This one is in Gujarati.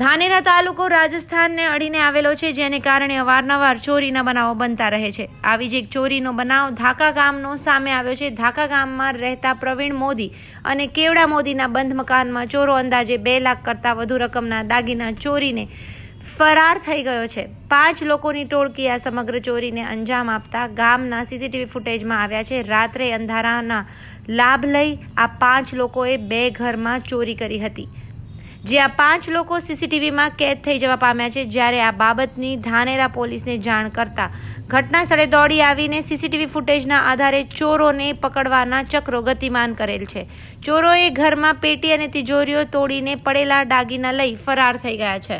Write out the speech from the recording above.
ધાનેરા તાલુકો રાજસ્થાનને અડીને આવેલો છે જેને કારણે અવારનવાર ચોરીના બનાવો બનતા રહે છે આવી જ એક ચોરીનો બનાવ ધાકા ગામનો સામે આવ્યો છે ધાકા ગામમાં રહેતા પ્રવીણ મોદી અને કેવડા મોદીના બંધ મકાનમાં ચોરો અંદાજે બે લાખ કરતાં વધુ રકમના દાગીના ચોરીને ફરાર થઈ ગયો છે પાંચ લોકોની ટોળકી આ સમગ્ર ચોરીને અંજામ આપતા ગામના સીસીટીવી ફૂટેજમાં આવ્યા છે રાત્રે અંધારાના લાભ લઈ આ પાંચ લોકોએ બે ઘરમાં ચોરી કરી હતી જે આ પાંચ લોકો સીસીટીવીમાં કેદ થઈ જવા પામ્યા છે જ્યારે આ બાબતની ધાનેરા પોલીસને જાણ કરતા ઘટના સ્થળે દોડી આવીને સીસીટીવી ફૂટેજના આધારે ચોરોને પકડવાના ચક્રો ગતિમાન કરેલ છે ચોરોએ ઘરમાં પેટી અને તિજોરીઓ તોડીને પડેલા દાગીના લઈ ફરાર થઈ ગયા છે